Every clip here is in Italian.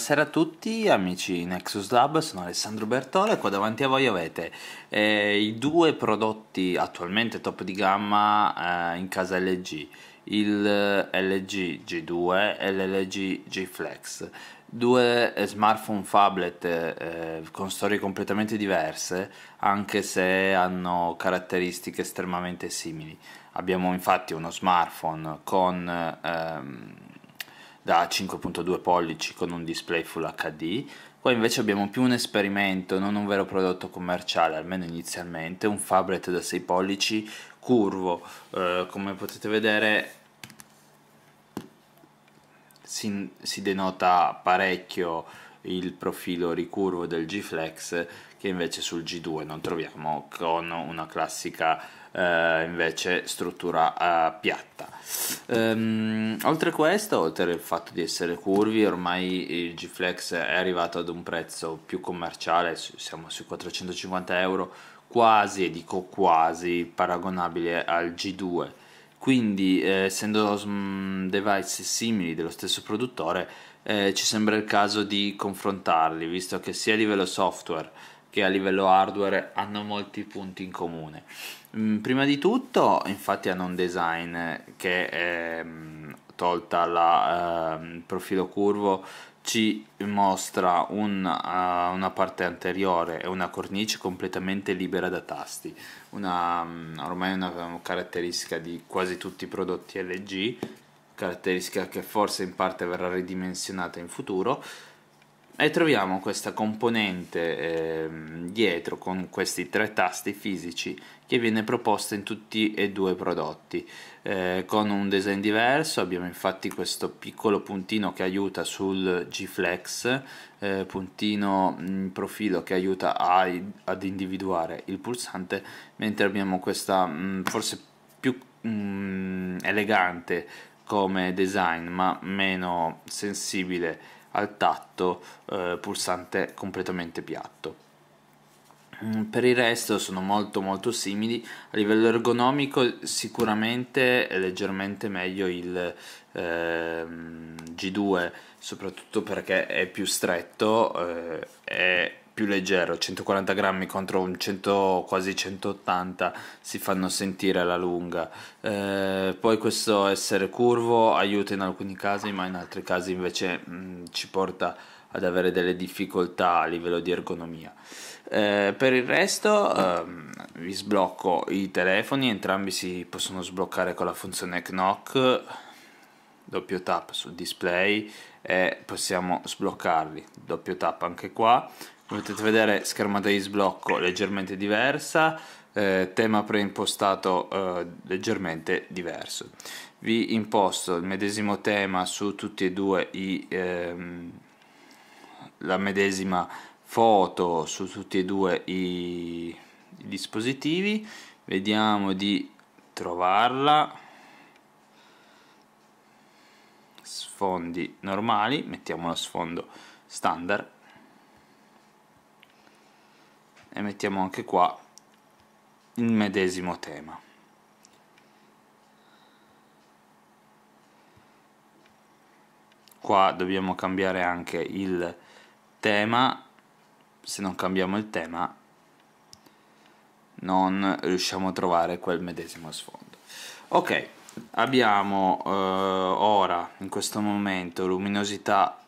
Buonasera a tutti amici Nexus Lab, sono Alessandro Bertolo e qua davanti a voi avete eh, i due prodotti attualmente top di gamma eh, in casa LG, il eh, LG G2 e l'LG G Flex, due eh, smartphone phablet eh, con storie completamente diverse anche se hanno caratteristiche estremamente simili. Abbiamo infatti uno smartphone con... Ehm, da 5.2 pollici con un display Full HD. Qua invece abbiamo più un esperimento, non un vero prodotto commerciale, almeno inizialmente, un Fablet da 6 pollici curvo, eh, come potete vedere si, si denota parecchio il profilo ricurvo del G-Flex che invece sul G2 non troviamo con una classica eh, invece struttura eh, piatta. Ehm, oltre questo, oltre al fatto di essere curvi, ormai il G-Flex è arrivato ad un prezzo più commerciale, siamo sui 450 euro, quasi, e dico quasi, paragonabile al G2 quindi eh, essendo mm, device simili dello stesso produttore eh, ci sembra il caso di confrontarli visto che sia a livello software che a livello hardware hanno molti punti in comune Mm, prima di tutto, infatti, hanno un design che è, ehm, tolta il eh, profilo curvo ci mostra un, uh, una parte anteriore e una cornice completamente libera da tasti, una, mm, ormai una caratteristica di quasi tutti i prodotti LG, caratteristica che forse in parte verrà ridimensionata in futuro e troviamo questa componente eh, dietro con questi tre tasti fisici che viene proposta in tutti e due i prodotti eh, con un design diverso abbiamo infatti questo piccolo puntino che aiuta sul G Flex eh, puntino in mm, profilo che aiuta a, ad individuare il pulsante mentre abbiamo questa mh, mm, forse più mh, mm, elegante come design ma meno sensibile al tatto eh, pulsante completamente piatto. Mm, per il resto sono molto molto simili, a livello ergonomico sicuramente è leggermente meglio il eh, G2, soprattutto perché è più stretto, eh, è più leggero, 140 grammi contro un 100, quasi 180 si fanno sentire alla lunga. Eh, poi questo essere curvo aiuta in alcuni casi, ma in altri casi invece mh, mm, ci porta ad avere delle difficoltà a livello di ergonomia. Eh, per il resto ehm, vi sblocco i telefoni, entrambi si possono sbloccare con la funzione knock, doppio tap sul display e possiamo sbloccarli, doppio tap anche qua, come potete vedere schermata di sblocco leggermente diversa eh, tema preimpostato eh, leggermente diverso vi imposto il medesimo tema su tutti e due i, ehm, la medesima foto su tutti e due i, i dispositivi vediamo di trovarla sfondi normali mettiamo lo sfondo standard e mettiamo anche qua il medesimo tema qua dobbiamo cambiare anche il tema se non cambiamo il tema non riusciamo a trovare quel medesimo sfondo ok abbiamo eh, ora in questo momento luminosità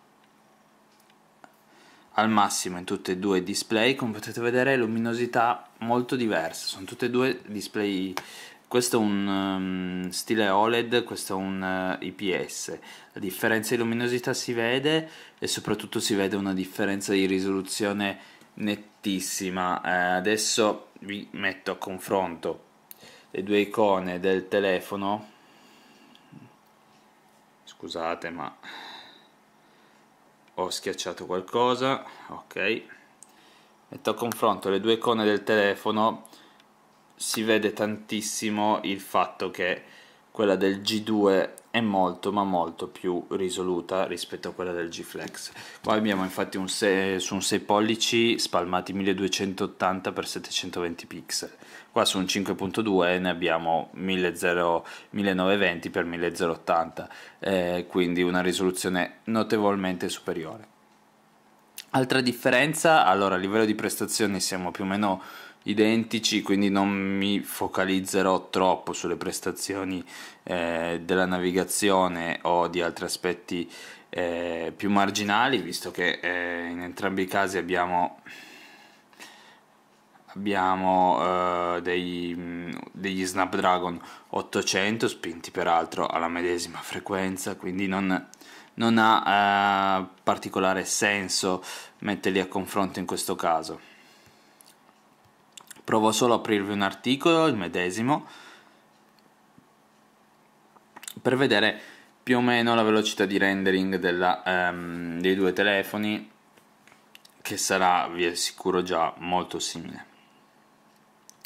al massimo in tutti e due i display come potete vedere luminosità molto diverse sono tutti e due display questo è un um, stile OLED, questo è un uh, eh, IPS. La differenza di luminosità si vede e soprattutto si vede una differenza di risoluzione nettissima. Eh, adesso vi metto a confronto le due icone del telefono. Scusate, ma ho schiacciato qualcosa ok metto a confronto le due icone del telefono si vede tantissimo il fatto che quella del G2 è molto ma molto più risoluta rispetto a quella del G Flex qua abbiamo infatti un se, su un 6 pollici spalmati 1280x720 pixel qua su un 5.2 ne abbiamo 1920x1080 eh, quindi una risoluzione notevolmente superiore altra differenza allora a livello di prestazioni siamo più o meno identici, quindi non mi focalizzerò troppo sulle prestazioni eh, della navigazione o di altri aspetti eh, più marginali, visto che eh, in entrambi i casi abbiamo, abbiamo eh, dei, degli Snapdragon 800 spinti peraltro alla medesima frequenza, quindi non, non ha eh, particolare senso metterli a confronto in questo caso provo solo a aprirvi un articolo, il medesimo, per vedere più o meno la velocità di rendering della, um, dei due telefoni che sarà, vi assicuro, già molto simile.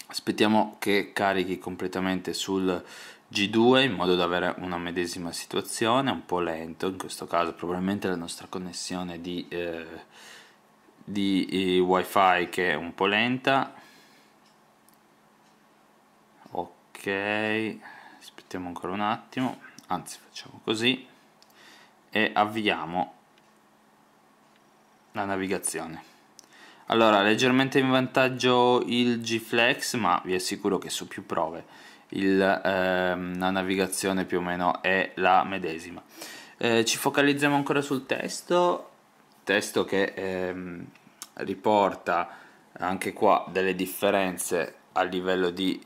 Aspettiamo che carichi completamente sul G2 in modo da avere una medesima situazione, un po' lento, in questo caso probabilmente la nostra connessione di, eh, di eh, wifi che è un po' lenta, aspettiamo ancora un attimo anzi facciamo così e avviamo la navigazione allora leggermente in vantaggio il G-Flex ma vi assicuro che su più prove il, ehm, la navigazione più o meno è la medesima eh, ci focalizziamo ancora sul testo testo che ehm, riporta anche qua delle differenze a livello di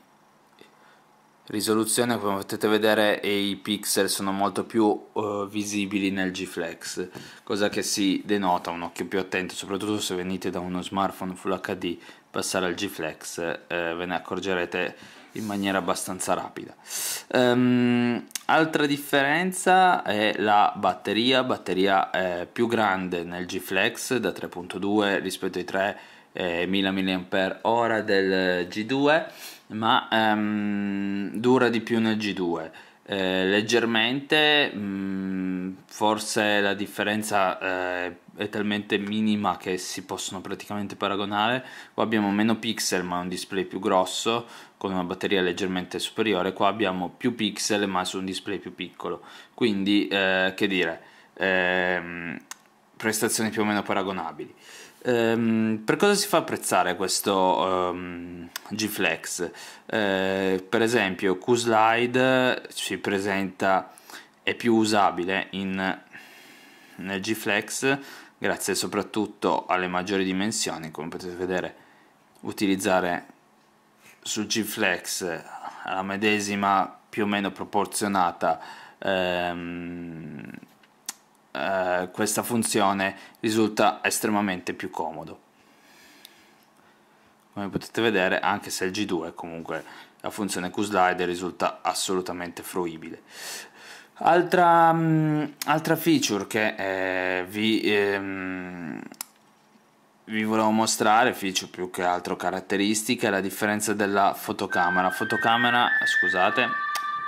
risoluzione come potete vedere i pixel sono molto più uh, visibili nel G-Flex cosa che si denota un occhio più attento soprattutto se venite da uno smartphone Full HD passare al G-Flex eh, ve ne accorgerete in maniera abbastanza rapida um, altra differenza è la batteria batteria è più grande nel G-Flex da 3.2 rispetto ai 3000 eh, mAh del G2 ma ehm, dura di più nel G2 eh, leggermente mh, mm, forse la differenza eh, è talmente minima che si possono praticamente paragonare qua abbiamo meno pixel ma un display più grosso con una batteria leggermente superiore qua abbiamo più pixel ma su un display più piccolo quindi eh, che dire ehm, prestazioni più o meno paragonabili Um, per cosa si fa apprezzare questo um, G-Flex? Uh, per esempio, Q-Slide si presenta, è più usabile in, nel G-Flex grazie soprattutto alle maggiori dimensioni, come potete vedere, utilizzare sul G-Flex la medesima più o meno proporzionata um, eh, questa funzione risulta estremamente più comodo come potete vedere anche se il G2 comunque la funzione QSlider risulta assolutamente fruibile altra, mh, mm, altra feature che eh, vi, ehm, vi volevo mostrare feature più che altro caratteristica è la differenza della fotocamera fotocamera scusate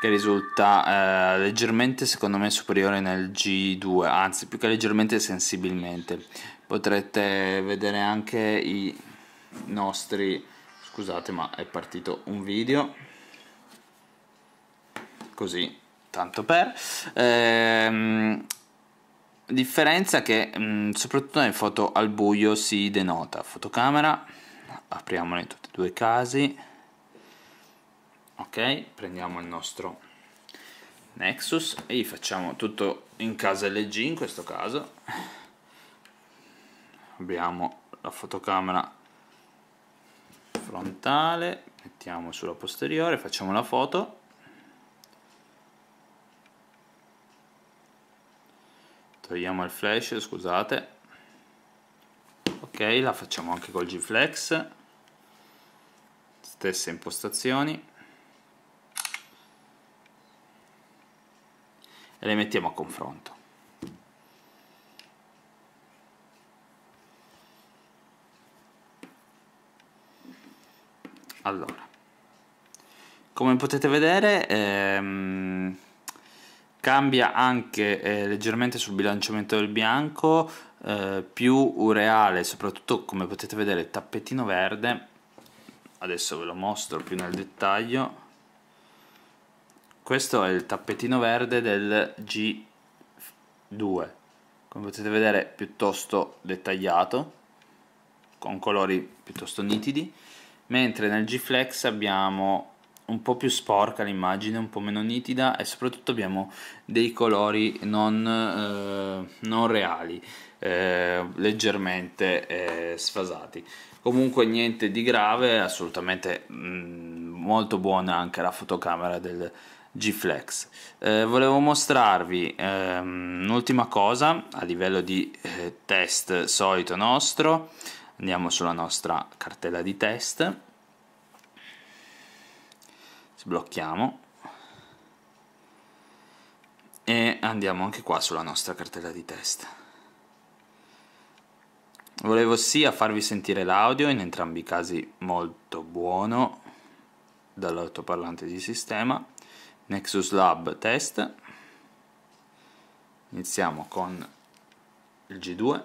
che risulta eh, leggermente secondo me superiore nel G2, anzi più che leggermente sensibilmente. Potrete vedere anche i nostri scusate ma è partito un video così tanto per ehm, differenza che mh, mm, soprattutto nelle foto al buio si denota fotocamera apriamone tutti e due i casi ok prendiamo il nostro Nexus e gli facciamo tutto in casa LG in questo caso abbiamo la fotocamera frontale mettiamo sulla posteriore facciamo la foto togliamo il flash scusate ok la facciamo anche col G-Flex stesse impostazioni e le mettiamo a confronto. Allora, come potete vedere ehm, cambia anche eh, leggermente sul bilanciamento del bianco, eh, più ureale, soprattutto come potete vedere tappetino verde, adesso ve lo mostro più nel dettaglio, questo è il tappetino verde del G2 come potete vedere piuttosto dettagliato con colori piuttosto nitidi mentre nel G Flex abbiamo un po' più sporca l'immagine, un po' meno nitida e soprattutto abbiamo dei colori non, eh, non reali, eh, leggermente eh, sfasati. Comunque niente di grave, assolutamente mh, mm, molto buona anche la fotocamera del G-Flex. Eh, volevo mostrarvi ehm, un'ultima cosa a livello di eh, test solito nostro. Andiamo sulla nostra cartella di test. Sblocchiamo. E andiamo anche qua sulla nostra cartella di test. Volevo sia farvi sentire l'audio, in entrambi i casi molto buono dall'autoparlante di sistema, Nexus Lab test iniziamo con il G2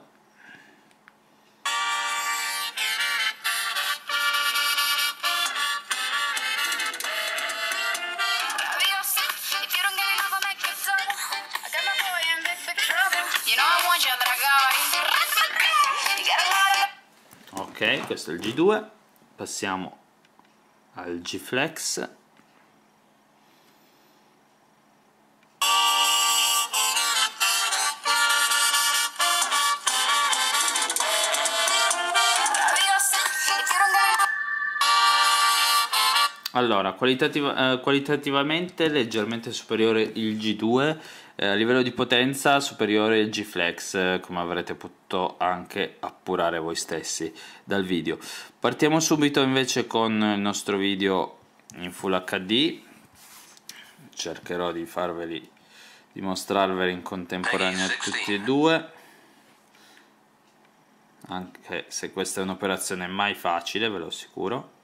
ok questo è il G2 passiamo al G Flex Allora, qualitativ- eh, qualitativamente leggermente superiore il G2, eh, a livello di potenza superiore il G Flex, eh, come avrete potuto anche appurare voi stessi dal video. Partiamo subito invece con il nostro video in Full HD, cercherò di farveli, di mostrarveli in contemporanea tutti e due anche se questa è un'operazione mai facile, ve lo assicuro.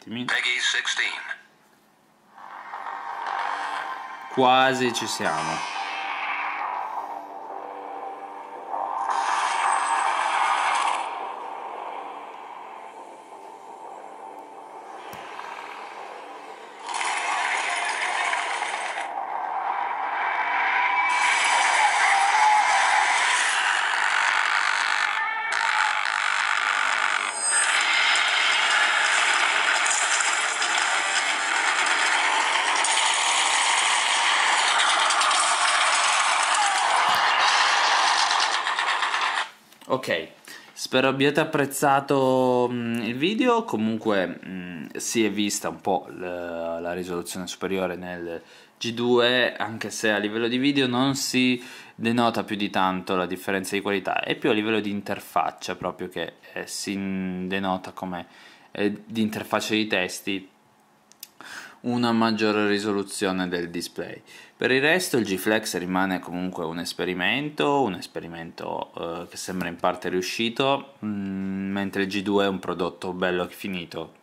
attimi. Quasi ci siamo. Ok, spero abbiate apprezzato mh, mm, il video, comunque mh, mm, si è vista un po' la, la risoluzione superiore nel G2, anche se a livello di video non si denota più di tanto la differenza di qualità, è più a livello di interfaccia proprio che eh, si denota come eh, di interfaccia di testi una maggiore risoluzione del display. Per il resto il G-Flex rimane comunque un esperimento, un esperimento eh, che sembra in parte riuscito, mh, mm, mentre il G2 è un prodotto bello finito,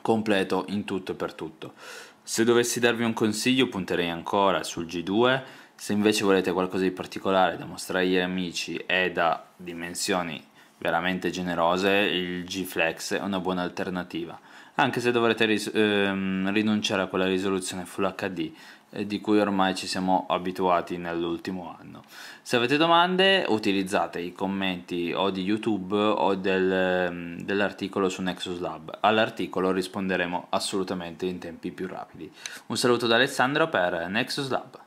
completo in tutto e per tutto. Se dovessi darvi un consiglio punterei ancora sul G2, se invece volete qualcosa di particolare da mostrare agli amici e da dimensioni veramente generose, il G-Flex è una buona alternativa anche se dovrete ris- ehm, rinunciare a quella risoluzione Full HD eh, di cui ormai ci siamo abituati nell'ultimo anno. Se avete domande utilizzate i commenti o di YouTube o del, ehm, dell'articolo su Nexus Lab, all'articolo risponderemo assolutamente in tempi più rapidi. Un saluto da Alessandro per Nexus Lab.